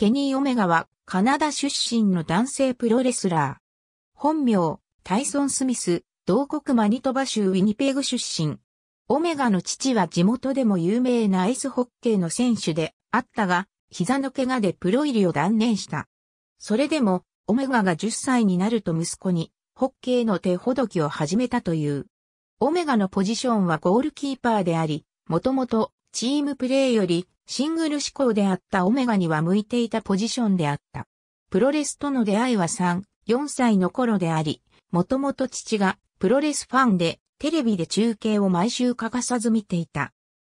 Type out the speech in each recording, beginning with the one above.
ケニー・オメガは、カナダ出身の男性プロレスラー。本名、タイソン・スミス、同国マニトバ州ウィニペグ出身。オメガの父は地元でも有名なアイスホッケーの選手であったが、膝の怪我でプロ入りを断念した。それでも、オメガが10歳になると息子に、ホッケーの手ほどきを始めたという。オメガのポジションはゴールキーパーであり、もともとチームプレーよりシングル志向であったオメガには向いていたポジションであった。プロレスとの出会いは3、4歳の頃であり、もともと父がプロレスファンでテレビで中継を毎週欠かさず見ていた。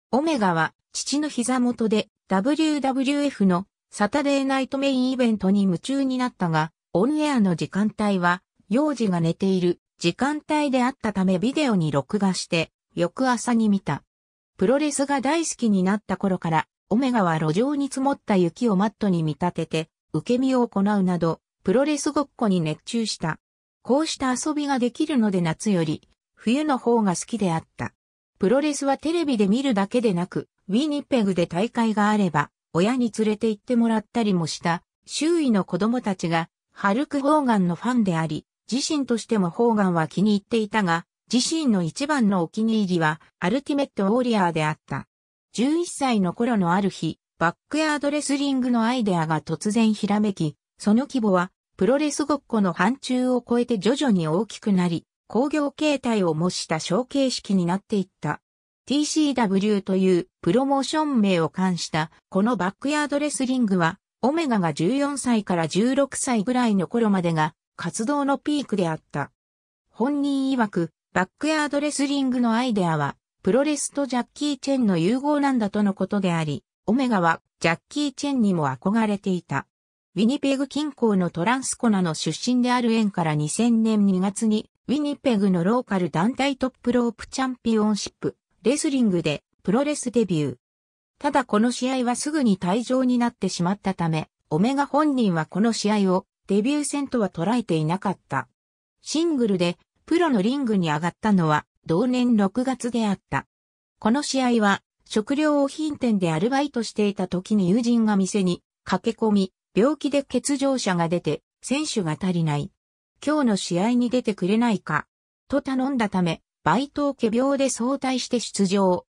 オメガは父の膝元で WWF のサタデーナイトメインイベントに夢中になったが、オンエアの時間帯は幼児が寝ている時間帯であったためビデオに録画して翌朝に見た。プロレスが大好きになった頃からオメガは路上に積もった雪をマットに見立てて、受け身を行うなど、プロレスごっこに熱中した。こうした遊びができるので夏より、冬の方が好きであった。プロレスはテレビで見るだけでなく、ウィニペグで大会があれば、親に連れて行ってもらったりもした、周囲の子供たちが、ハルク・ホーガンのファンであり、自身としてもホーガンは気に入っていたが、自身の一番のお気に入りは、アルティメット・ウォリアーであった。11歳の頃のある日、バックヤードレスリングのアイデアが突然ひらめき、その規模はプロレスごっこの範疇を超えて徐々に大きくなり、工業形態を模した小形式になっていった。TCW というプロモーション名を冠したこのバックヤードレスリングは、オメガが14歳から16歳ぐらいの頃までが活動のピークであった。本人曰く、バックヤードレスリングのアイデアはプロレスとジャッキー・チェンの融合なんだとのことであり、オメガはジャッキー・チェンにも憧れていた。ウィニペグ近郊のトランスコナの出身である縁から2000年2月に、ウィニペグのローカル団体トップロープチャンピオンシップ、レスリングでプロレスデビュー。ただこの試合はすぐに退場になってしまったため、オメガ本人はこの試合をデビュー戦とは捉えていなかった。シングルでプロのリングに上がったのは同年6月であった。この試合は、食料品店でアルバイトしていた時に友人が店に駆け込み、病気で欠場者が出て、選手が足りない。今日の試合に出てくれないか、と頼んだため、バイトを仮病で早退して出場。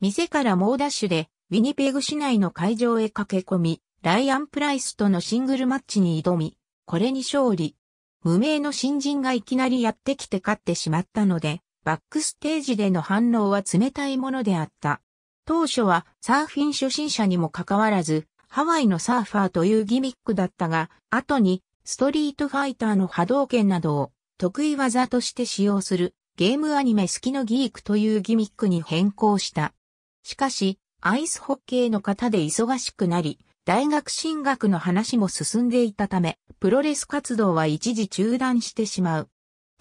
店から猛ダッシュで、ウィニペグ市内の会場へ駆け込み、ライアン・プライスとのシングルマッチに挑み、これに勝利。無名の新人がいきなりやってきて勝ってしまったので、バックステージでの反応は冷たいものであった。当初はサーフィン初心者にもかかわらず、ハワイのサーファーというギミックだったが、後にストリートファイターの波動拳などを得意技として使用するゲームアニメ好きのギークというギミックに変更した。しかし、アイスホッケーの方で忙しくなり、大学進学の話も進んでいたため、プロレス活動は一時中断してしまう。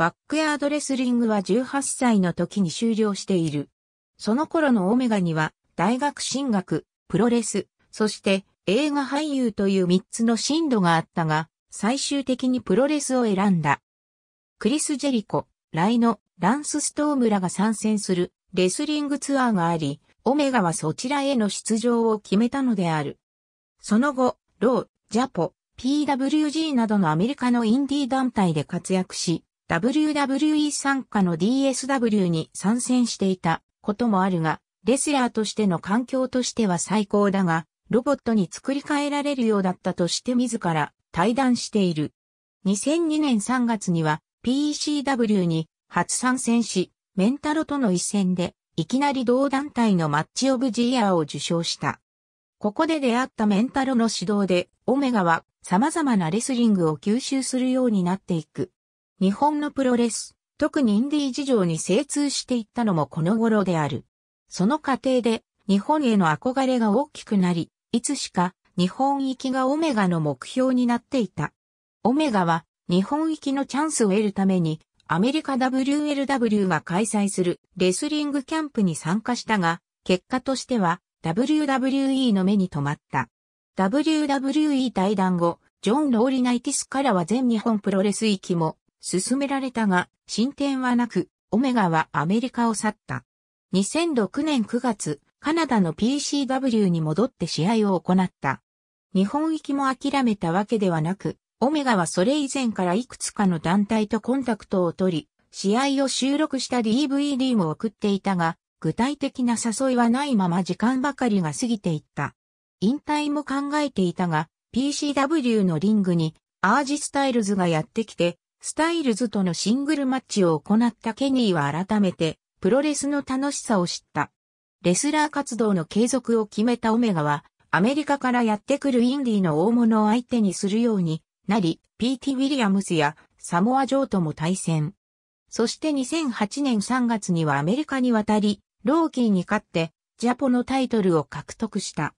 バックヤードレスリングは18歳の時に終了している。その頃のオメガには、大学進学、プロレス、そして映画俳優という3つの進路があったが、最終的にプロレスを選んだ。クリス・ジェリコ、ライノ、ランス・ストームらが参戦するレスリングツアーがあり、オメガはそちらへの出場を決めたのである。その後、ロー、ジャポ、PWG などのアメリカのインディー団体で活躍し、WWE 参加の DSW に参戦していたこともあるが、レスラーとしての環境としては最高だが、ロボットに作り変えられるようだったとして自ら対談している。2002年3月には PECW に初参戦し、メンタロとの一戦で、いきなり同団体のマッチオブジイアーを受賞した。ここで出会ったメンタロの指導で、オメガは様々なレスリングを吸収するようになっていく。日本のプロレス、特にインディー事情に精通していったのもこの頃である。その過程で日本への憧れが大きくなり、いつしか日本行きがオメガの目標になっていた。オメガは日本行きのチャンスを得るためにアメリカ WLW が開催するレスリングキャンプに参加したが、結果としては WWE の目に留まった。WWE 対談後、ジョン・ローリナイティスからは全日本プロレス行きも進められたが、進展はなく、オメガはアメリカを去った。2006年9月、カナダの PCW に戻って試合を行った。日本行きも諦めたわけではなく、オメガはそれ以前からいくつかの団体とコンタクトを取り、試合を収録した DVD も送っていたが、具体的な誘いはないまま時間ばかりが過ぎていった。引退も考えていたが、PCW のリングにアージスタイルズがやってきて、スタイルズとのシングルマッチを行ったケニーは改めて、プロレスの楽しさを知った。レスラー活動の継続を決めたオメガは、アメリカからやってくるインディの大物を相手にするようになり、PT・ ウィリアムスやサモア・ジョーとも対戦。そして2008年3月にはアメリカに渡り、ローキーに勝って、ジャポのタイトルを獲得した。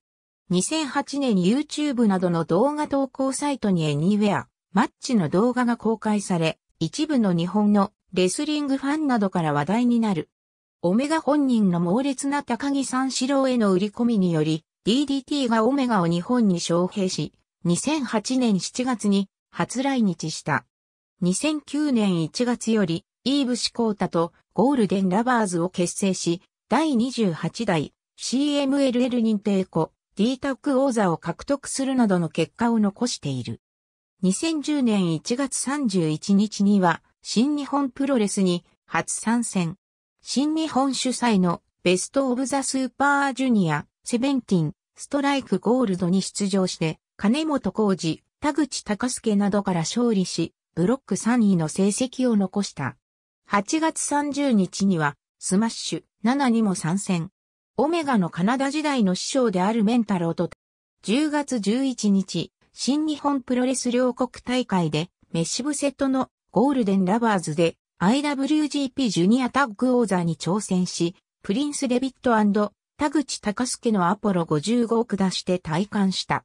2008年 YouTube などの動画投稿サイトにエニウェア、マッチの動画が公開され、一部の日本のレスリングファンなどから話題になる。オメガ本人の猛烈な高木三四郎への売り込みにより、DDT がオメガを日本に招聘し、2008年7月に初来日した。2009年1月より、イーブシコータとゴールデンラバーズを結成し、第28代 CMLL 認定庫 D タック王座を獲得するなどの結果を残している。2010年1月31日には、新日本プロレスに初参戦。新日本主催のベストオブザスーパージュニア、セベンティン、ストライクゴールドに出場して、金本浩二、田口隆介などから勝利し、ブロック3位の成績を残した。8月30日には、スマッシュ7にも参戦。オメガのカナダ時代の師匠であるメンタローと、10月11日、新日本プロレス両国大会で、メッシブセットのゴールデンラバーズで IWGP ジュニアタッグ王座に挑戦し、プリンス・レビット田口隆介のアポロ55を下して退官した。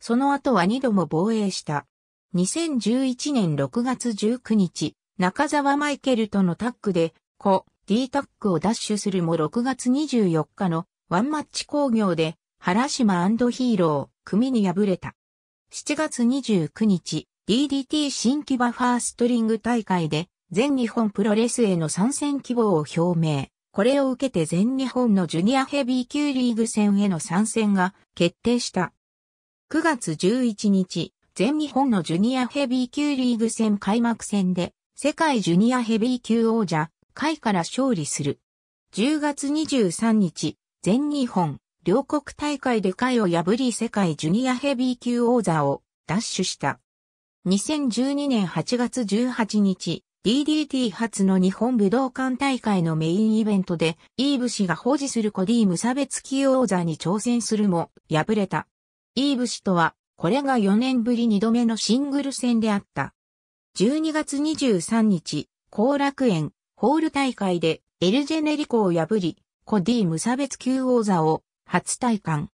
その後は2度も防衛した。2011年6月19日、中沢マイケルとのタッグで、故 D タッグをダッシュするも6月24日のワンマッチ工業で、原島ヒーロー組に敗れた。7月29日、DDT 新規バファーストリング大会で、全日本プロレスへの参戦希望を表明。これを受けて全日本のジュニアヘビー級リーグ戦への参戦が決定した。9月11日、全日本のジュニアヘビー級リーグ戦開幕戦で、世界ジュニアヘビー級王者、海から勝利する。10月23日、全日本両国大会で回を破り世界ジュニアヘビー級王座を奪取した。2012年8月18日、DDT 初の日本武道館大会のメインイベントで、イーブ氏が保持するコディ無差別級王座に挑戦するも、敗れた。イーブ氏とは、これが4年ぶり2度目のシングル戦であった。12月23日、後楽園、ホール大会で、エルジェネリコを破り、コディ無差別級王座を初体感。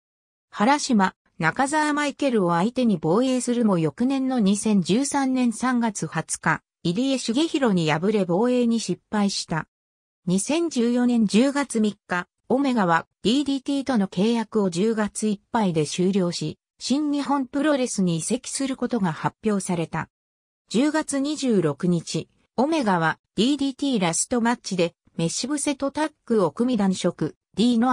原島、中沢マイケルを相手に防衛するも翌年の2013年3月20日、入江茂弘に敗れ防衛に失敗した。2014年10月3日、オメガは DDT との契約を10月いっぱいで終了し、新日本プロレスに移籍することが発表された。10月26日、オメガは DDT ラストマッチでメッシブセとタッグを組み断色、D の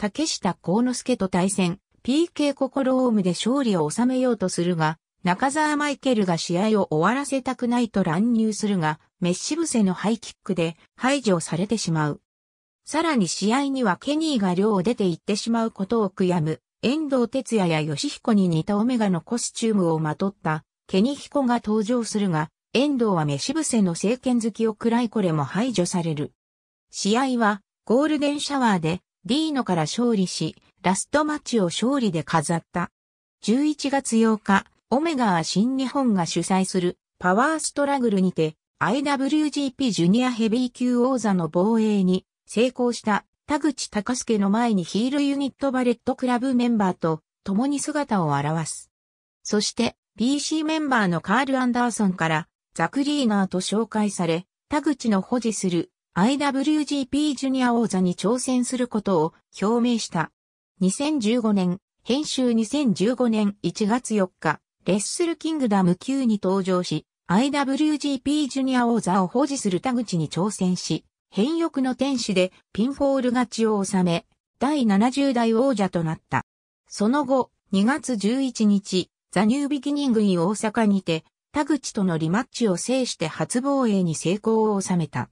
竹下幸之助と対戦、PK 心オウームで勝利を収めようとするが、中澤マイケルが試合を終わらせたくないと乱入するが、メッシブセのハイキックで排除されてしまう。さらに試合にはケニーが寮を出て行ってしまうことを悔やむ、遠藤哲也や吉彦に似たオメガのコスチュームをまとった、ケニヒコが登場するが、遠藤はメシブセの政権好きを暗らいこれも排除される。試合は、ゴールデンシャワーで、ディーノから勝利し、ラストマッチを勝利で飾った。11月8日、オメガは新日本が主催するパワーストラグルにて IWGP ジュニアヘビー級王座の防衛に成功した田口隆介の前にヒールユニットバレットクラブメンバーと共に姿を現す。そして BC メンバーのカール・アンダーソンからザクリーナーと紹介され、田口の保持する IWGP ジュニア王座に挑戦することを表明した。2015年、編集2015年1月4日、レッスルキングダム級に登場し、IWGP ジュニア王座を保持する田口に挑戦し、変翼の天使でピンフォール勝ちを収め、第70代王者となった。その後、2月11日、ザ・ニュービギニング・イ大阪にて、田口とのリマッチを制して初防衛に成功を収めた。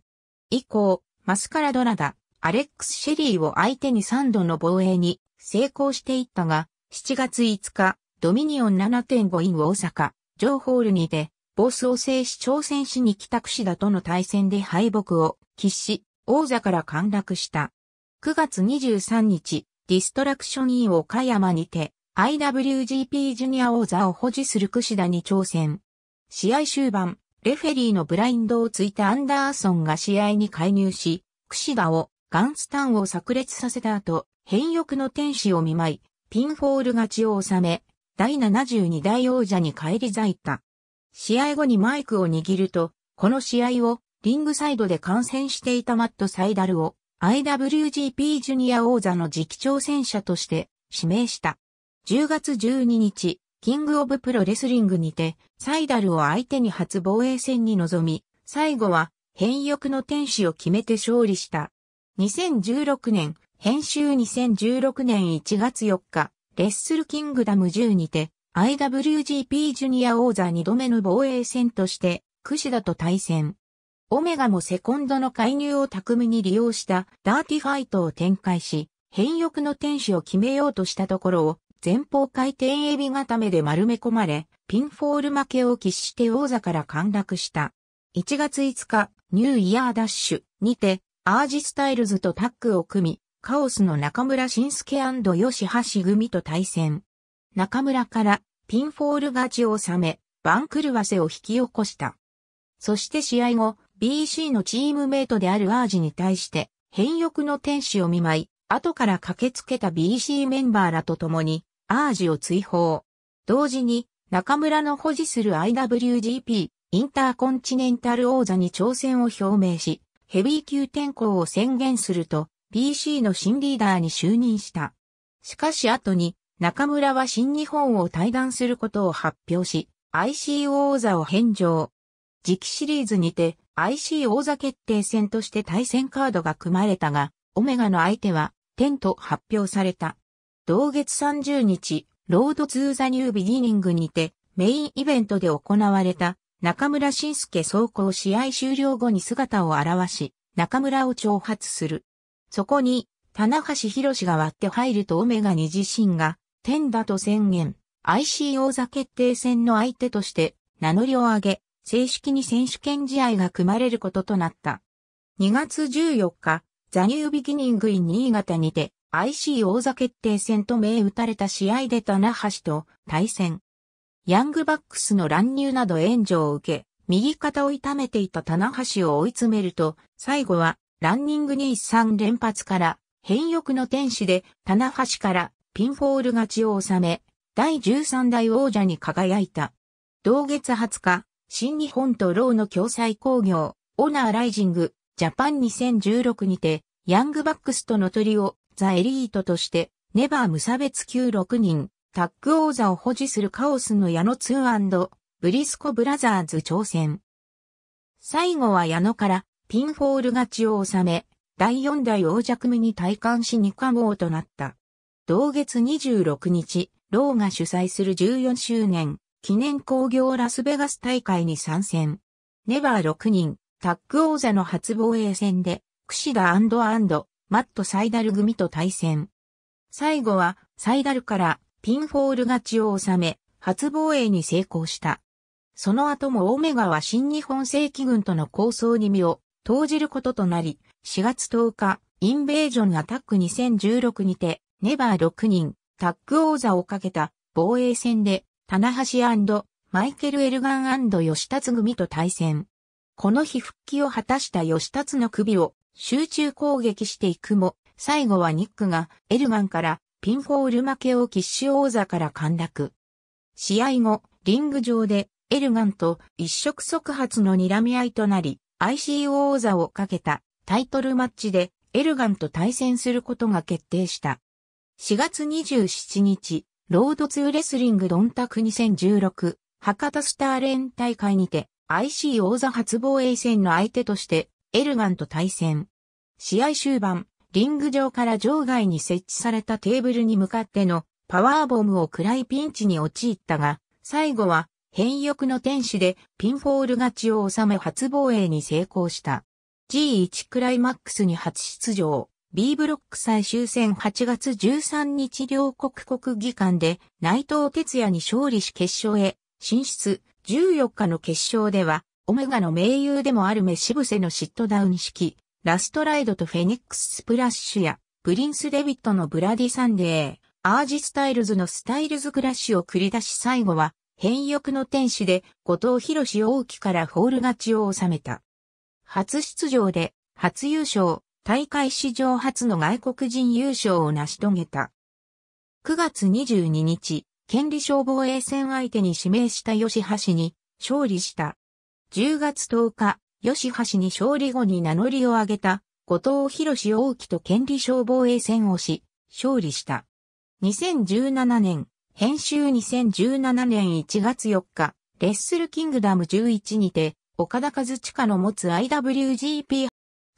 以降、マスカラドラダ、アレックス・シェリーを相手に3度の防衛に成功していったが、7月5日、ドミニオン7.5イン大阪、ジョーホールにて、ボスを制し挑戦しに帰宅しだとの対戦で敗北を喫し、王座から陥落した。9月23日、ディストラクションイン岡山にて、IWGP ジュニア王座を保持する櫛田に挑戦。試合終盤、レフェリーのブラインドをついたアンダーソンが試合に介入し、櫛田を、ガンスタンを炸裂させた後、変欲の天使を見舞い、ピンフォール勝ちを収め、第72代王者に返り咲いた。試合後にマイクを握ると、この試合をリングサイドで観戦していたマット・サイダルを IWGP ジュニア王座の次期挑戦者として指名した。10月12日、キングオブプロレスリングにて、サイダルを相手に初防衛戦に臨み、最後は、変翼の天使を決めて勝利した。2016年、編集2016年1月4日、レッスルキングダム10にて、IWGP ジュニア王座2度目の防衛戦として、シ田と対戦。オメガもセコンドの介入を巧みに利用したダーティファイトを展開し、変翼の天使を決めようとしたところを前方回転エビ固めで丸め込まれ、ピンフォール負けを喫して王座から陥落した。1月5日、ニューイヤーダッシュにて、アージスタイルズとタッグを組み、カオスの中村晋介吉橋組と対戦。中村からピンフォール勝ちを収め、番狂わせを引き起こした。そして試合後、BC のチームメイトであるアージに対して、変欲の天使を見舞い、後から駆けつけた BC メンバーらと共に、アージを追放。同時に、中村の保持する IWGP インターコンチネンタル王座に挑戦を表明し、ヘビー級転向を宣言すると、BC の新リーダーに就任した。しかし後に、中村は新日本を退団することを発表し、IC 王座を返上。次期シリーズにて IC 王座決定戦として対戦カードが組まれたが、オメガの相手は、天と発表された。同月30日、ロードツーザニュービギニングにて、メインイベントで行われた、中村晋介走行試合終了後に姿を現し、中村を挑発する。そこに、棚橋博が割って入るとオメガに自身が、天だと宣言、IC 王座決定戦の相手として、名乗りを上げ、正式に選手権試合が組まれることとなった。2月14日、ザニュービギニングイン新潟にて、IC 王座決定戦と銘打たれた試合で棚橋と対戦。ヤングバックスの乱入など援助を受け、右肩を痛めていた棚橋を追い詰めると、最後はランニングに3連発から、変欲の天使で棚橋からピンフォール勝ちを収め、第13代王者に輝いた。同月20日、新日本とローの共催工業、オナーライジング、ジャパン2016にて、ヤングバックスとの鳥をザ・エリートとして、ネバー無差別級6人、タッグ王座を保持するカオスの矢野2ブリスコブラザーズ挑戦。最後は矢野からピンフォール勝ちを収め、第4代王者組に体感し2冠王となった。同月26日、ローが主催する14周年記念工業ラスベガス大会に参戦。ネバー6人、タッグ王座の初防衛戦で、クシダアンドマット・サイダル組と対戦。最後は、サイダルからピンフォール勝ちを収め、初防衛に成功した。その後もオメガは新日本正規軍との構想に身を投じることとなり、4月10日、インベージョンアタック2016にて、ネバー6人、タッグ王座をかけた防衛戦で、棚橋マイケル・エルガン吉達組と対戦。この日復帰を果たした吉達の首を集中攻撃していくも、最後はニックがエルマンからピンホール負けをキッシュ王座から陥落。試合後、リング上でエルガンと一触即発の睨み合いとなり、ICO 王座をかけたタイトルマッチでエルガンと対戦することが決定した。4月27日、ロードツーレスリングドンタク2016博多スターレン大会にて IC 王座初防衛戦の相手としてエルガンと対戦。試合終盤、リング上から場外に設置されたテーブルに向かってのパワーボムを暗いピンチに陥ったが、最後は変欲の天使でピンフォール勝ちを収め初防衛に成功した。G1 クライマックスに初出場。B ブロック最終戦8月13日両国国技館で内藤哲也に勝利し決勝へ進出14日の決勝ではオメガの盟友でもあるメシブセのシットダウン式、ラストライドとフェニックススプラッシュや、プリンス・デビットのブラディ・サンデー、アージ・スタイルズのスタイルズ・クラッシュを繰り出し最後は、変欲の天使で、後藤博士大木からホール勝ちを収めた。初出場で、初優勝、大会史上初の外国人優勝を成し遂げた。9月22日、権利賞防衛戦相手に指名した吉橋に勝利した10月10日、吉橋に勝利後に名乗りを上げた、後藤博士大木と権利消防衛戦をし、勝利した。2017年、編集2017年1月4日、レッスルキングダム11にて、岡田和地下の持つ IWGP。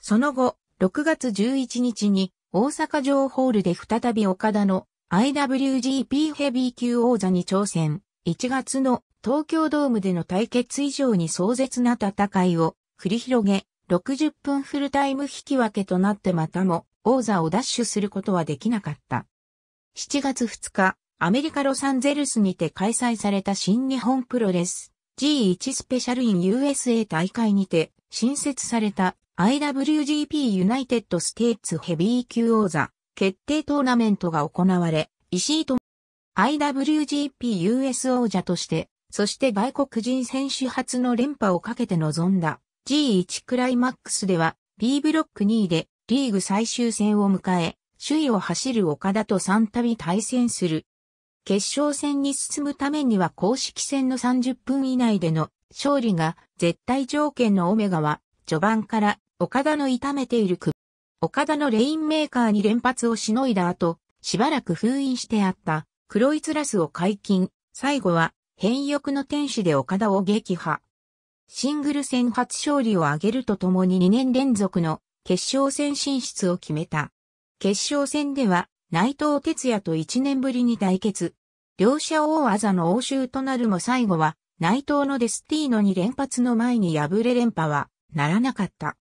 その後、6月11日に、大阪城ホールで再び岡田の IWGP ヘビー級王座に挑戦。1月の東京ドームでの対決以上に壮絶な戦いを繰り広げ、60分フルタイム引き分けとなってまたも王座を奪取することはできなかった。7月2日、アメリカ・ロサンゼルスにて開催された新日本プロレス G1 スペシャルイン USA 大会にて新設された IWGP ユナイテッドステーツヘビー級王座決定トーナメントが行われ、石井と IWGP US 王者としてそして外国人選手初の連覇をかけて臨んだ G1 クライマックスでは B ブロック2位でリーグ最終戦を迎え、首位を走る岡田と3度対戦する。決勝戦に進むためには公式戦の30分以内での勝利が絶対条件のオメガは序盤から岡田の痛めている首。岡田のレインメーカーに連発をしのいだ後、しばらく封印してあった黒いツラスを解禁。最後は変翼の天使で岡田を撃破。シングル戦初勝利を挙げるとともに2年連続の決勝戦進出を決めた。決勝戦では内藤哲也と1年ぶりに対決。両者大技の応酬となるも最後は内藤のデスティーノに連発の前に敗れ連覇はならなかった。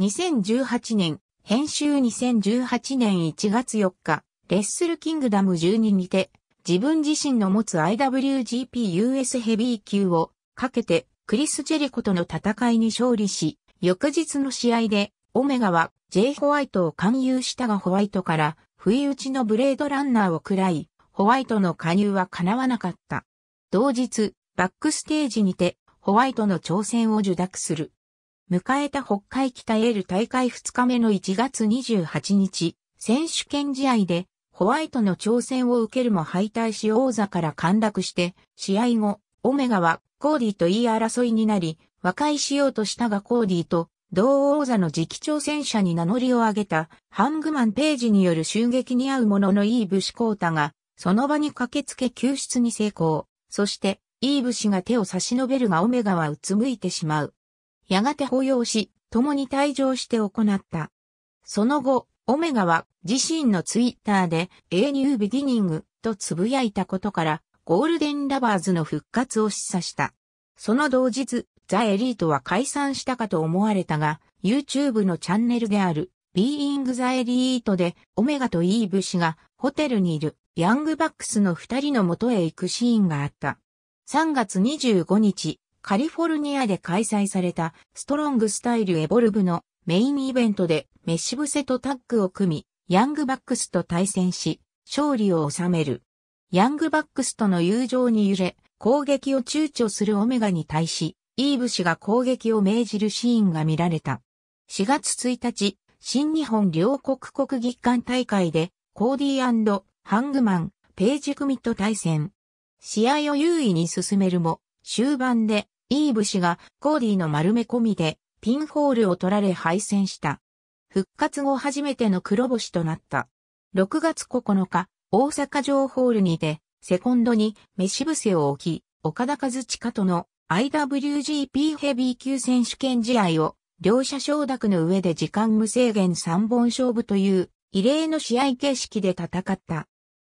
2018年、編集2018年1月4日、レッスルキングダム12にて、自分自身の持つ IWGP US ヘビー級をかけてクリス・ジェリコとの戦いに勝利し、翌日の試合でオメガは J ホワイトを勧誘したがホワイトから不意打ちのブレードランナーを喰らい、ホワイトの加入は叶わなかった。同日、バックステージにてホワイトの挑戦を受諾する。迎えた北海北エール大会2日目の1月28日、選手権試合でホワイトの挑戦を受けるも敗退し王座から陥落して、試合後、オメガはコーディと言い争いになり、和解しようとしたがコーディと同王座の次期挑戦者に名乗りを上げたハングマンページによる襲撃に遭うもののイーブシコータが、その場に駆けつけ救出に成功。そして、イーブ氏が手を差し伸べるがオメガはうつむいてしまう。やがて抱擁し、共に退場して行った。その後、オメガは自身のツイッターで A New Beginning とつぶやいたことからゴールデンラバーズの復活を示唆した。その同日、ザ・エリートは解散したかと思われたが、YouTube のチャンネルである Being the Elite でオメガとイーブ氏がホテルにいるヤングバックスの二人の元へ行くシーンがあった。3月25日、カリフォルニアで開催されたストロングスタイルエボルブのメインイベントでメッシブセとタッグを組み、ヤングバックスと対戦し、勝利を収める。ヤングバックスとの友情に揺れ、攻撃を躊躇するオメガに対し、イーブ氏が攻撃を命じるシーンが見られた。4月1日、新日本両国国技館大会で、コーディーハングマン、ページ組と対戦。試合を優位に進めるも、終盤で、イーブ氏がコーディの丸め込みで、ピンホールを取られ敗戦した。復活後初めての黒星となった。6月9日、大阪城ホールにて、セコンドに飯伏せを置き、岡田和親との IWGP ヘビー級選手権試合を両者承諾の上で時間無制限3本勝負という異例の試合形式で戦った。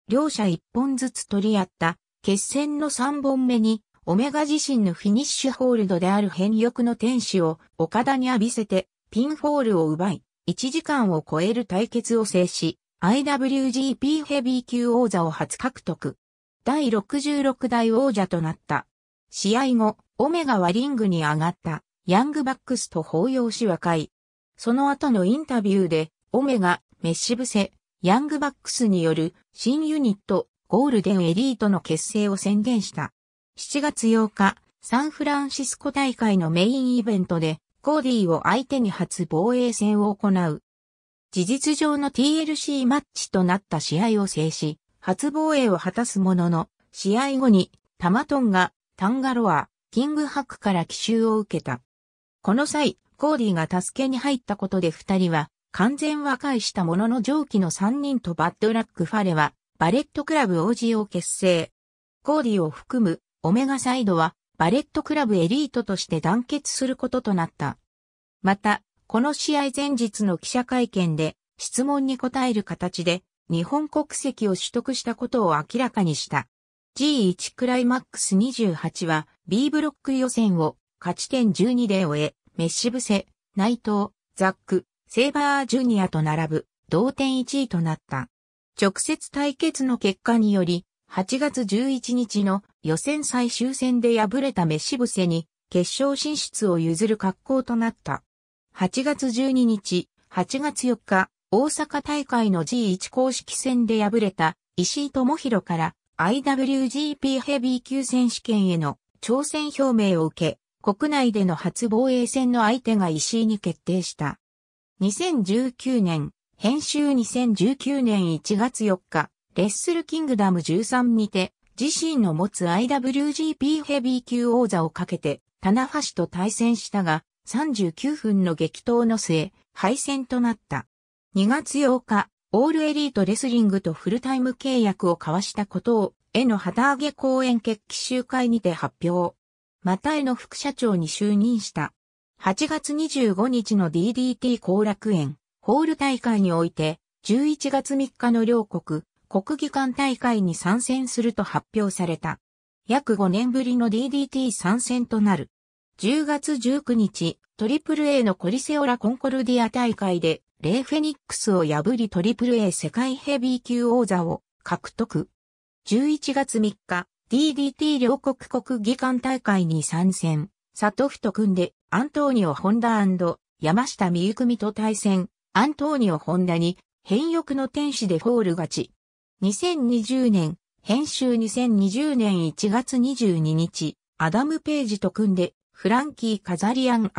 両者1本ずつ取り合った決戦の3本目にオメガ自身のフィニッシュホールドである変翼の天使を岡田に浴びせて、ピンホールを奪い、1時間を超える対決を制し、IWGP ヘビー級王座を初獲得。第66代王者となった。試合後、オメガはリングに上がった、ヤングバックスと抱擁し和解。その後のインタビューで、オメガ、メッシブセ、ヤングバックスによる新ユニット、ゴールデンエリートの結成を宣言した。7月8日、サンフランシスコ大会のメインイベントで、コーディを相手に初防衛戦を行う。事実上の TLC マッチとなった試合を制し、初防衛を果たすものの、試合後に、タマトンが、タンガロア、キングハックから奇襲を受けた。この際、コーディが助けに入ったことで二人は、完全和解したものの上記の三人とバッドラックファレは、バレットクラブ OG を結成。コーディを含むオメガサイドはバレットクラブエリートとして団結することとなった。また、この試合前日の記者会見で質問に答える形で日本国籍を取得したことを明らかにした。G1 クライマックス28は B ブロック予選を勝ち点12で終え、メッシブセ、内藤、ザック、セーバージュニアと並ぶ同点1位となった。直接対決の結果により8月11日の予選最終戦で敗れたメシブセに決勝進出を譲る格好となった。8月12日、8月4日、大阪大会の G1 公式戦で敗れた石井智弘から IWGP ヘビー級選手権への挑戦表明を受け、国内での初防衛戦の相手が石井に決定した。2019年、編集2019年1月4日、レッスルキングダム13にて、自身の持つ IWGP ヘビー級王座をかけて、棚橋と対戦したが、39分の激闘の末、敗戦となった。2月8日、オールエリートレスリングとフルタイム契約を交わしたことを、絵の旗揚げ講演決起集会にて発表。また絵の副社長に就任した。8月25日の DDT 後楽園、ホール大会において、11月3日の両国、国技館大会に参戦すると発表された。約5年ぶりの DDT 参戦となる。10月19日、トリプル a のコリセオラコンコルディア大会で、レイ・フェニックスを破りトリプル a 世界ヘビー級王座を獲得。11月3日、DDT 両国国技館大会に参戦、サトフと組んで、アントーニオ・ホンダ山下美ゆ組と対戦、アントーニオ・ホンダに、変欲の天使でフォール勝ち。2020年、編集2020年1月22日、アダム・ページと組んで、フランキー・カザリアン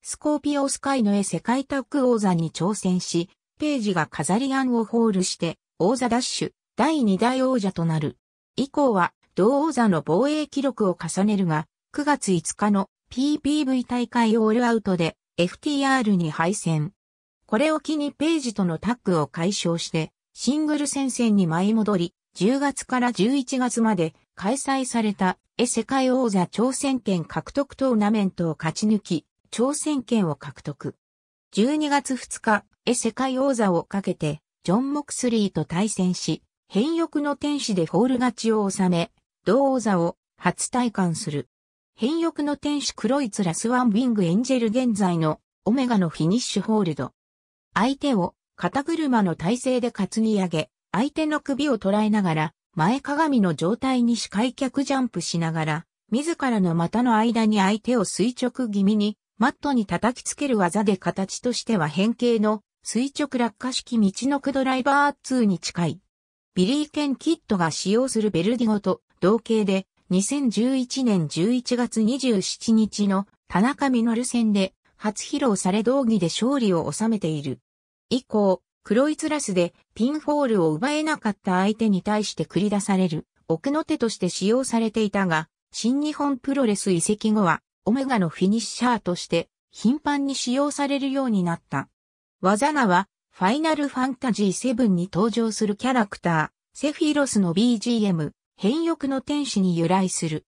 スコーピオスカイノへ世界タッグ王座に挑戦し、ページがカザリアンをホールして、王座ダッシュ、第2代王者となる。以降は、同王座の防衛記録を重ねるが、9月5日の PPV 大会オールアウトで FTR に敗戦。これを機にページとのタッグを解消して、シングル戦線に舞い戻り、10月から11月まで開催された、エ世界王座挑戦権獲得トーナメントを勝ち抜き、挑戦権を獲得。12月2日、エ世界王座をかけて、ジョン・モクスリーと対戦し、変欲の天使でフォール勝ちを収め、同王座を初体感する。変欲の天使クロイツラスワンウィングエンジェル現在のオメガのフィニッシュホールド。相手を肩車の体勢で担ぎ上げ、相手の首を捉えながら、前鏡の状態に視界脚ジャンプしながら、自らの股の間に相手を垂直気味に、マットに叩きつける技で形としては変形の垂直落下式道のくドライバー2に近い。ビリー・ケン・キッドが使用するベルディゴと同型で2011年11月27日の田中実戦で初披露され同義で勝利を収めている。以降、黒いツラスでピンフォールを奪えなかった相手に対して繰り出される奥の手として使用されていたが、新日本プロレス移籍後はオメガのフィニッシャーとして頻繁に使用されるようになった。技名はファイナルファンタジー7に登場するキャラクター、セフィロスの BGM、変欲の天使に由来する。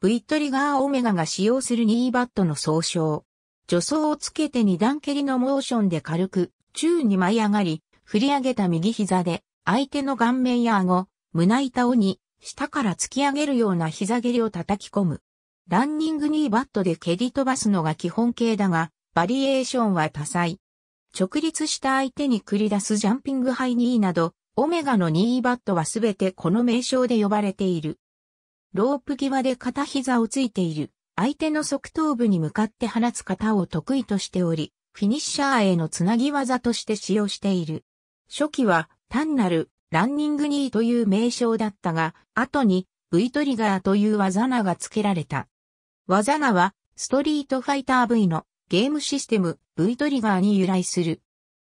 V トリガーオメガが使用するニーバットの総称。助走をつけて二段蹴りのモーションで軽く宙に舞い上がり、振り上げた右膝で、相手の顔面や顎、胸板をに、下から突き上げるような膝蹴りを叩き込む。ランニングにバットで蹴り飛ばすのが基本形だが、バリエーションは多彩。直立した相手に繰り出すジャンピングハイニーなど、オメガのニーバットはすべてこの名称で呼ばれている。ロープ際で片膝をついている。相手の側頭部に向かって放つ型を得意としており、フィニッシャーへのつなぎ技として使用している。初期は単なるランニングニーという名称だったが、後に V トリガーという技名が付けられた。技名はストリートファイター V のゲームシステム V トリガーに由来する。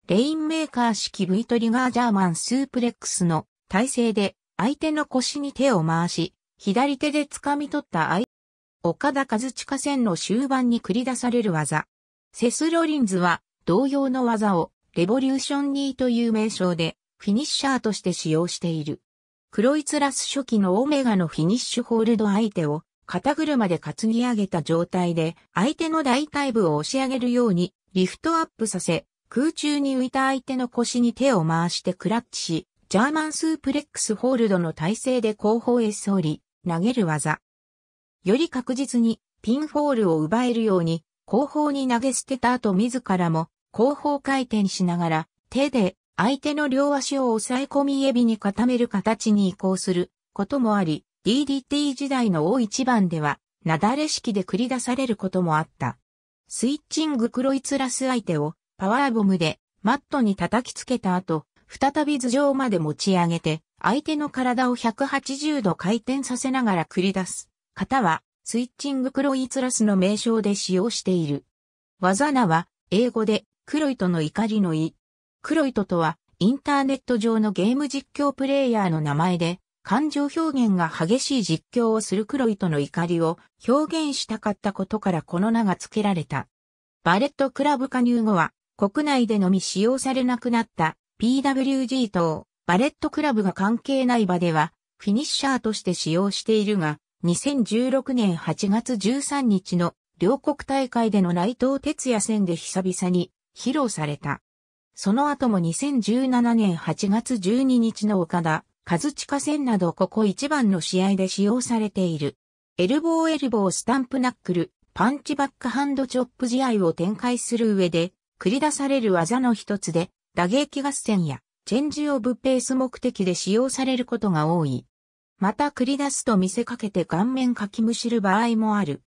レインメーカー式 V トリガージャーマンスープレックスの体勢で相手の腰に手を回し、左手で掴み取った相岡田和親戦の終盤に繰り出される技。セス・ロリンズは同様の技をレボリューション2という名称でフィニッシャーとして使用している。クロイツラス初期のオメガのフィニッシュホールド相手を肩車で担ぎ上げた状態で相手の大腿部を押し上げるようにリフトアップさせ空中に浮いた相手の腰に手を回してクラッチしジャーマンスープレックスホールドの体勢で後方へ反り投げる技。より確実にピンフォールを奪えるように後方に投げ捨てた後自らも後方回転しながら手で相手の両足を押さえ込み指に固める形に移行することもあり、DDT 時代の大一番では、なだれ式で繰り出されることもあった。スイッチング黒いつらす相手をパワーボムでマットに叩きつけた後、再び頭上まで持ち上げて、相手の体を180度回転させながら繰り出す。型は、スイッチングクロイツラスの名称で使用している。技名は、英語で、クロイトの怒りの意。クロイトとは、インターネット上のゲーム実況プレイヤーの名前で、感情表現が激しい実況をするクロイトの怒りを表現したかったことからこの名が付けられた。バレットクラブ加入後は、国内でのみ使用されなくなった PWG 等、バレットクラブが関係ない場では、フィニッシャーとして使用しているが、2016年8月13日の両国大会での内藤哲也戦で久々に披露された。その後も2017年8月12日の岡田、和近戦などここ一番の試合で使用されている。エルボーエルボースタンプナックル、パンチバックハンドチョップ試合を展開する上で、繰り出される技の一つで、打撃合戦や、チェンジオブペース目的で使用されることが多い。また繰り出すと見せかけて顔面かきむしる場合もある。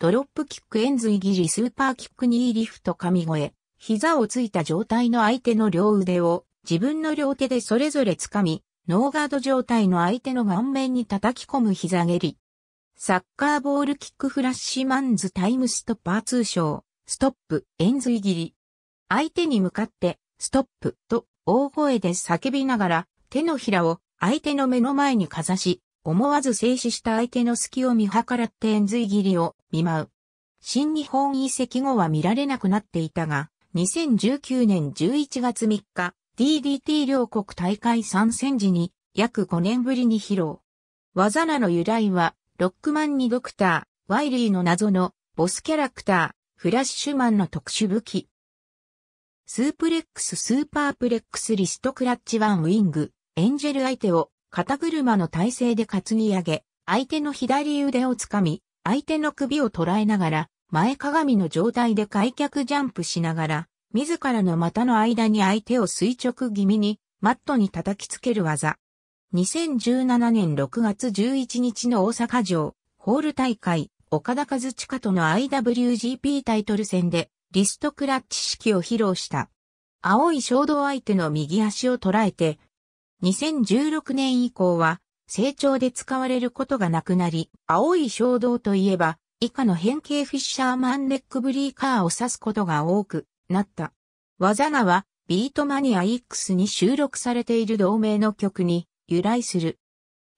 ドロップキック円髄切りスーパーキックにリフト神声、膝をついた状態の相手の両腕を自分の両手でそれぞれ掴み、ノーガード状態の相手の顔面に叩き込む膝蹴り。サッカーボールキックフラッシュマンズタイムストッパー通称、ストップ、円髄切り。相手に向かって、ストップと大声で叫びながら手のひらを相手の目の前にかざし、思わず静止した相手の隙を見計らって円髄切りを見舞う。新日本遺跡後は見られなくなっていたが、2019年11月3日、DDT 両国大会参戦時に約5年ぶりに披露。技名の由来は、ロックマンにドクター、ワイリーの謎のボスキャラクター、フラッシュマンの特殊武器。スープレックススーパープレックスリストクラッチワンウィング、エンジェル相手を肩車の体勢で担ぎ上げ、相手の左腕をつかみ、相手の首を捉えながら、前鏡の状態で開脚ジャンプしながら、自らの股の間に相手を垂直気味に、マットに叩きつける技。2017年6月11日の大阪城、ホール大会、岡田和親との IWGP タイトル戦で、リストクラッチ式を披露した。青い衝動相手の右足を捉えて、2016年以降は、成長で使われることがなくなり、青い衝動といえば、以下の変形フィッシャーマンネックブリーカーを指すことが多くなった。技名は、ビートマニア X に収録されている同名の曲に由来する。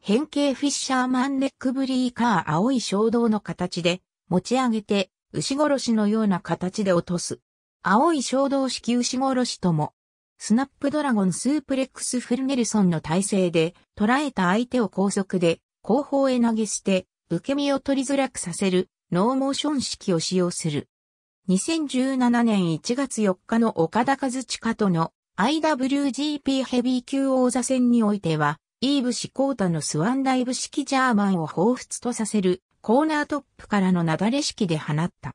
変形フィッシャーマンネックブリーカー青い衝動の形で持ち上げて牛殺しのような形で落とす。青い衝動式牛殺しともスナップドラゴンスープレックスフルネルソンの体勢で、捉えた相手を高速で、後方へ投げ捨て、受け身を取りづらくさせる、ノーモーション式を使用する。2017年1月4日の岡田和親との IWGP ヘビー級王座戦においては、イーブシコータのスワンダイブ式ジャーマンを彷彿とさせるコーナートップからの流れ式で放った。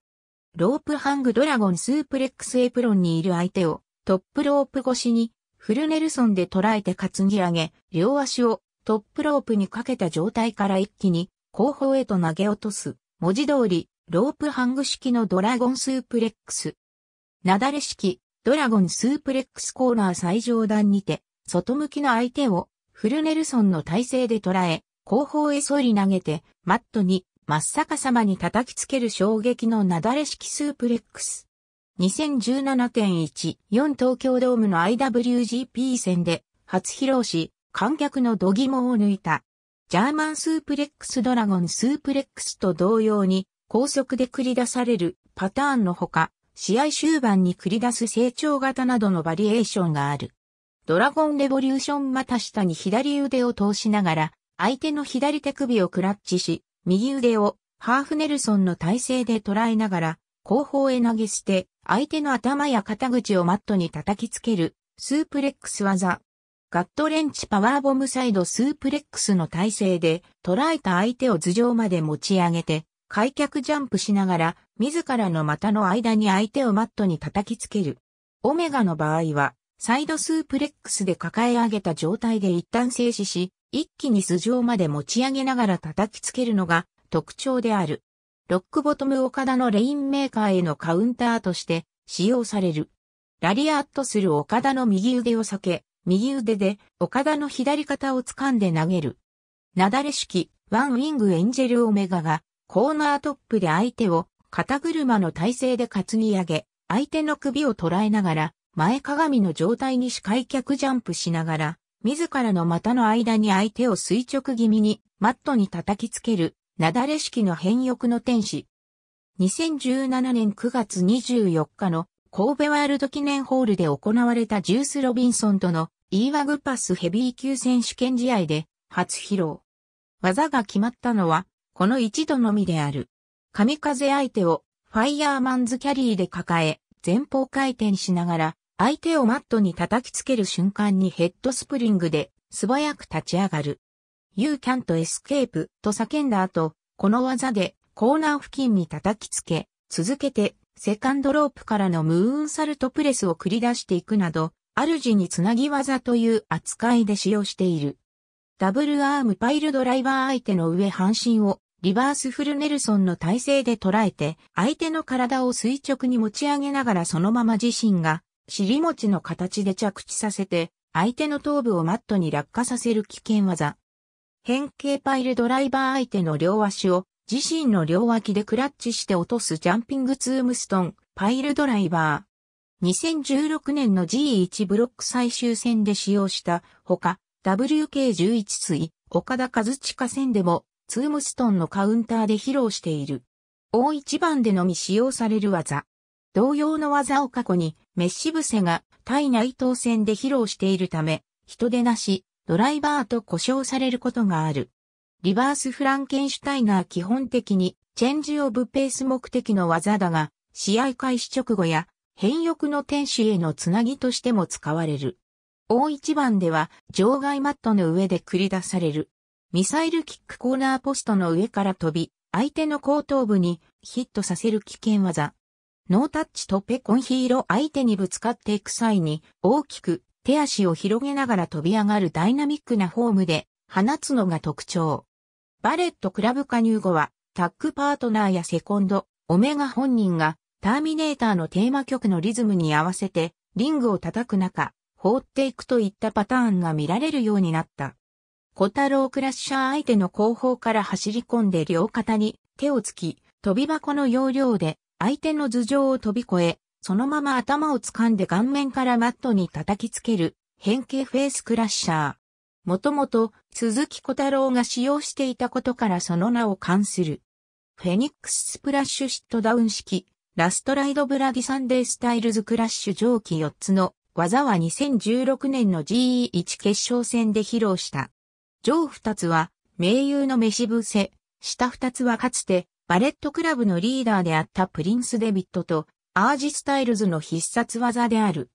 ロープハングドラゴンスープレックスエプロンにいる相手をトップロープ越しに、フルネルソンで捉えて担ぎ上げ、両足をトップロープにかけた状態から一気に後方へと投げ落とす、文字通り、ロープハング式のドラゴンスープレックス。なだれ式、ドラゴンスープレックスコーナー最上段にて、外向きの相手をフルネルソンの体勢で捉え、後方へ反り投げて、マットに真っ逆さまに叩きつける衝撃のなだれ式スープレックス。2017.14東京ドームの IWGP 戦で初披露し、観客の度肝を抜いた。ジャーマンスープレックスドラゴンスープレックスと同様に高速で繰り出されるパターンのほか、試合終盤に繰り出す成長型などのバリエーションがある。ドラゴンレボリューションまた下に左腕を通しながら、相手の左手首をクラッチし、右腕をハーフネルソンの体勢で捉えながら、後方へ投げ捨て、相手の頭や肩口をマットに叩きつける、スープレックス技。ガットレンチパワーボムサイドスープレックスの体勢で、捉えた相手を頭上まで持ち上げて、開脚ジャンプしながら、自らの股の間に相手をマットに叩きつける。オメガの場合は、サイドスープレックスで抱え上げた状態で一旦静止し、一気に頭上まで持ち上げながら叩きつけるのが特徴である。ロックボトム岡田のレインメーカーへのカウンターとして使用される。ラリアットする岡田の右腕を避け、右腕で岡田の左肩を掴んで投げる。なだれ式ワンウィングエンジェルオメガがコーナートップで相手を肩車の体勢で担ぎ上げ、相手の首を捉えながら前鏡の状態に視界脚ジャンプしながら、自らの股の間に相手を垂直気味にマットに叩きつけるなだれ式の変翼の天使。2017年9月24日の神戸ワールド記念ホールで行われたジュース・ロビンソンとのイーワグパスヘビー級選手権試合で初披露。技が決まったのはこの一度のみである。神風相手をファイヤーマンズキャリーで抱え、前方回転しながら相手をマットに叩きつける瞬間にヘッドスプリングで素早く立ち上がる。You can't escape と叫んだ後、この技でコーナー付近に叩きつけ、続けてセカンドロープからのムーンサルトプレスを繰り出していくなど、主につなぎ技という扱いで使用している。ダブルアームパイルドライバー相手の上半身をリバースフルネルソンの体勢で捉えて、相手の体を垂直に持ち上げながらそのまま自身が尻餅の形で着地させて、相手の頭部をマットに落下させる危険技。変形パイルドライバー相手の両足を自身の両脇でクラッチして落とすジャンピングツームストンパイルドライバー。2016年の G1 ブロック最終戦で使用したほか、WK11 水、岡田和地下戦でもツームストンのカウンターで披露している。大一番でのみ使用される技。同様の技を過去にメッシブセが対内藤戦で披露しているため、人手なし、ドライバーと呼称されることがある。リバースフランケンシュタイナー基本的にチェンジオブペース目的の技だが、試合開始直後や変翼の天使へのつなぎとしても使われる。大一番では場外マットの上で繰り出される。ミサイルキックコーナーポストの上から飛び、相手の後頭部にヒットさせる危険技。ノータッチとペコンヒーロー相手にぶつかっていく際に大きく手足を広げながら飛び上がるダイナミックなフォームで放つのが特徴。バレットクラブ加入後は、タッグパートナーやセコンド、オメガ本人が、ターミネーターのテーマ曲のリズムに合わせて、リングを叩く中、放っていくといったパターンが見られるようになった。小太郎クラッシャー相手の後方から走り込んで両肩に手をつき、飛び箱の要領で相手の頭上を飛び越え、そのまま頭を掴んで顔面からマットに叩きつける、変形フェイスクラッシャー。もともと、鈴木小太郎が使用していたことからその名を冠する。フェニックススプラッシュシットダウン式、ラストライドブラギサンデースタイルズクラッシュ上記4つの技は2016年の GE1 決勝戦で披露した。上2つは、名優の飯伏せ、下2つはかつて、バレットクラブのリーダーであったプリンス・デビットと、アージスタイルズの必殺技である。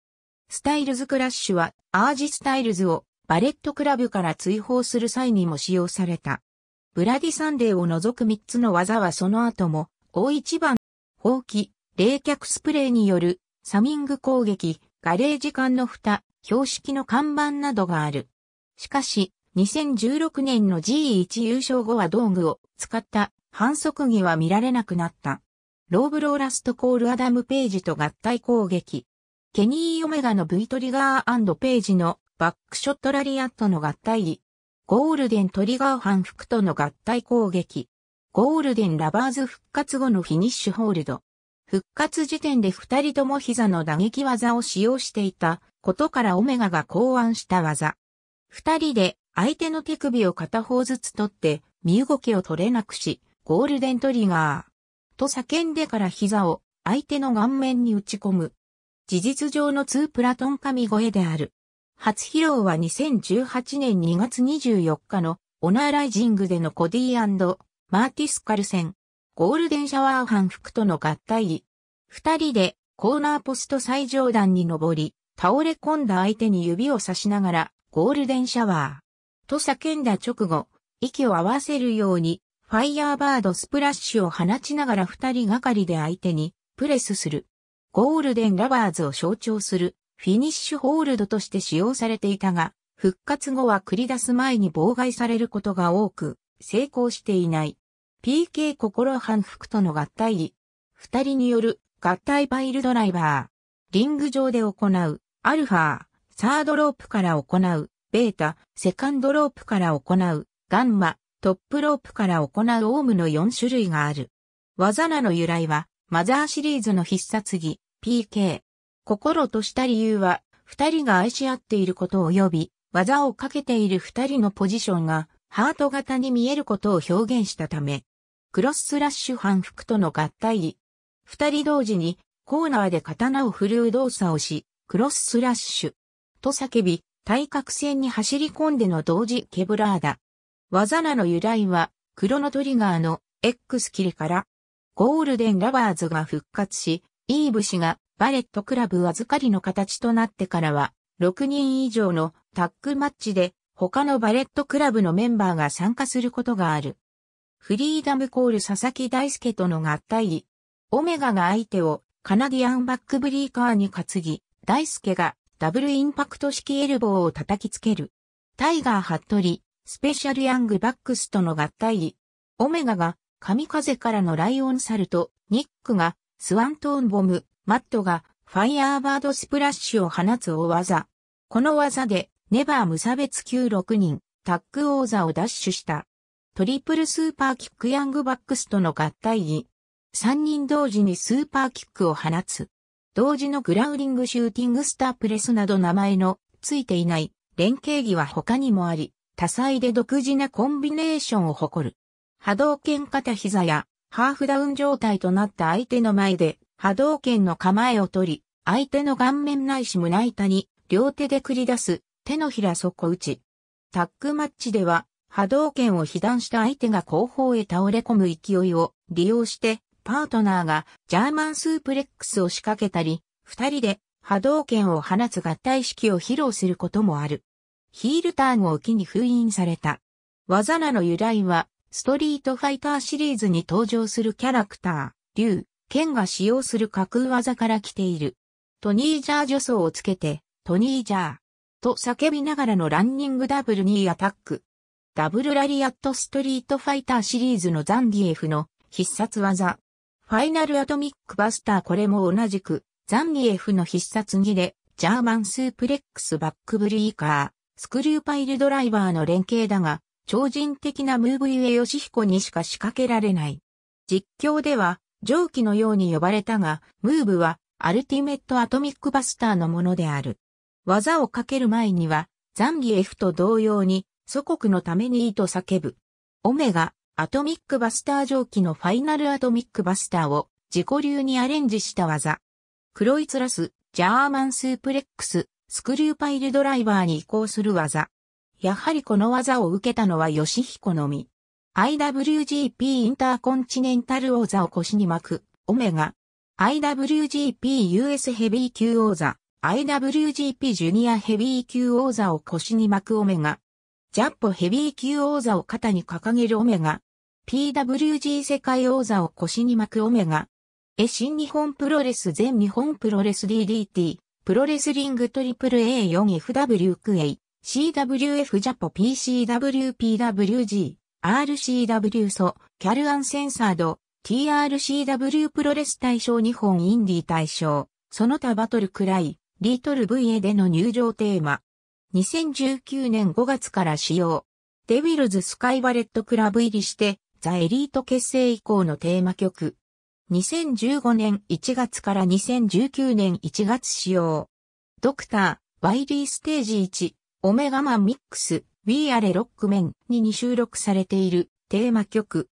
スタイルズクラッシュは、アージスタイルズをバレットクラブから追放する際にも使用された。ブラディサンデーを除く3つの技はその後も、大一番、放棄、冷却スプレーによる、サミング攻撃、ガレージ管の蓋、標識の看板などがある。しかし、2016年の G1 優勝後は道具を使った反則技は見られなくなった。ローブローラストコールアダム・ページと合体攻撃。ケニー・オメガの V トリガーページのバックショットラリアットの合体。ゴールデントリガー反復との合体攻撃。ゴールデンラバーズ復活後のフィニッシュホールド。復活時点で二人とも膝の打撃技を使用していたことからオメガが考案した技。二人で相手の手首を片方ずつ取って身動きを取れなくし、ゴールデントリガー。と叫んでから膝を相手の顔面に打ち込む。事実上の2プラトン神声である。初披露は2018年2月24日のオナーライジングでのコディマーティスカル戦。ゴールデンシャワー反復との合体。二人でコーナーポスト最上段に登り、倒れ込んだ相手に指を差しながらゴールデンシャワー。と叫んだ直後、息を合わせるようにファイヤーバードスプラッシュを放ちながら二人がかりで相手にプレスする。ゴールデンラバーズを象徴するフィニッシュホールドとして使用されていたが、復活後は繰り出す前に妨害されることが多く、成功していない。PK 心反復との合体。二人による合体バイルドライバー。リング上で行う、アルファ、ー、サードロープから行う、ベータ、セカンドロープから行う、ガンマ、トップロープから行うオウムの4種類がある。技名の由来は、マザーシリーズの必殺技、PK。心とした理由は、二人が愛し合っていること及び、技をかけている二人のポジションが、ハート型に見えることを表現したため、クロススラッシュ反復との合体。二人同時に、コーナーで刀を振るう動作をし、クロススラッシュ。と叫び、対角線に走り込んでの同時ケブラーだ。技名の由来は、クロノトリガーの X 切りから、ゴールデンラバーズが復活し、イーブ氏がバレットクラブ預かりの形となってからは、6人以上のタッグマッチで、他のバレットクラブのメンバーが参加することがある。フリーダムコール佐々木大輔との合体。オメガが相手をカナディアンバックブリーカーに担ぎ、大輔がダブルインパクト式エルボーを叩きつける。タイガー・ハットリ、スペシャルヤングバックスとの合体。オメガが、神風からのライオンサルト、ニックが、スワントーンボム、マットが、ファイアーバードスプラッシュを放つ大技。この技で、ネバー無差別級6人、タッグ王座を奪取した。トリプルスーパーキックヤングバックスとの合体儀。3人同時にスーパーキックを放つ。同時のグラウリングシューティングスタープレスなど名前のついていない連携儀は他にもあり、多彩で独自なコンビネーションを誇る。波動拳肩膝やハーフダウン状態となった相手の前で波動拳の構えを取り、相手の顔面ないし胸板に両手で繰り出す手のひら底打ち。タックマッチでは波動拳を被弾した相手が後方へ倒れ込む勢いを利用してパートナーがジャーマンスープレックスを仕掛けたり、二人で波動拳を放つ合体式を披露することもある。ヒールターンを機に封印された。技名の由来は、ストリートファイターシリーズに登場するキャラクター、竜、剣が使用する架空技から来ている。トニージャー助走をつけて、トニージャー、と叫びながらのランニングダブル2アタック。ダブルラリアットストリートファイターシリーズのザンギエフの必殺技。ファイナルアトミックバスターこれも同じく、ザンギエフの必殺技で、ジャーマンスープレックスバックブリーカー。スクリューパイルドライバーの連携だが、超人的なムーブゆえヨシヒコにしか仕掛けられない。実況では、蒸気のように呼ばれたが、ムーブは、アルティメットアトミックバスターのものである。技をかける前には、ザンギエフと同様に、祖国のためにいいと叫ぶ。オメガ、アトミックバスター蒸気のファイナルアトミックバスターを自己流にアレンジした技。クロイツラス、ジャーマンスープレックス、スクリューパイルドライバーに移行する技。やはりこの技を受けたのは吉彦のみ。IWGP インターコンチネンタル王座を腰に巻く、オメガ。IWGP US ヘビー級王座、IWGP ジュニアヘビー級王座を腰に巻くオメガ。ジャッポヘビー級王座を肩に掲げるオメガ。PWG 世界王座を腰に巻くオメガ。え、新日本プロレス全日本プロレス DDT。プロレスリングプル a 4 f w クエイ、CWF ジャポ PCWPWG、RCW ソ、キャルアンセンサード、TRCW プロレス対象日本インディ対象、その他バトルクライ、リートル VA での入場テーマ。2019年5月から使用。デビルズスカイバレットクラブ入りして、ザ・エリート結成以降のテーマ曲、2015年1月から2019年1月使用。ドクター、ワイリーステージ1、オメガマンミックス、ウィーアレロックメンに2収録されているテーマ曲。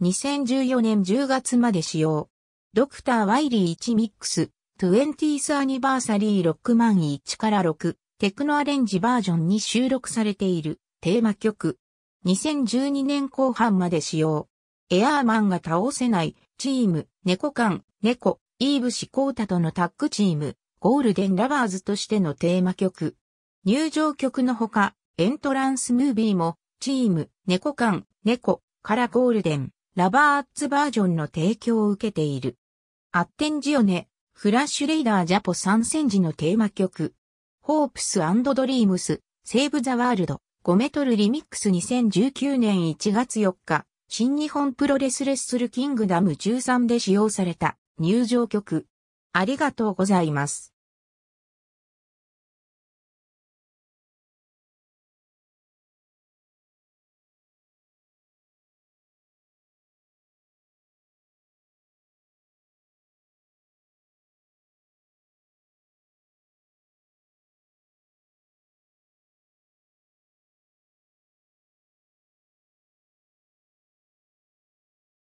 2014年10月まで使用。ドクター・ワイリー1ミックス、20th アニバーサリーロックマン1から6、テクノアレンジバージョンに収録されているテーマ曲。2012年後半まで使用。エアーマンが倒せないチーム、猫館、猫、イーブシコータとのタッグチーム、ゴールデンラバーズとしてのテーマ曲。入場曲のほか、エントランスムービーも、チーム、猫館、猫からゴールデン、ラバーアッツバージョンの提供を受けている。アッテンジオネ、フラッシュレイダージャポ参戦時のテーマ曲。ホープスドリームス、セーブザワールド、5メトルリミックス2019年1月4日。新日本プロレスレッスルキングダム13で使用された入場曲。ありがとうございます。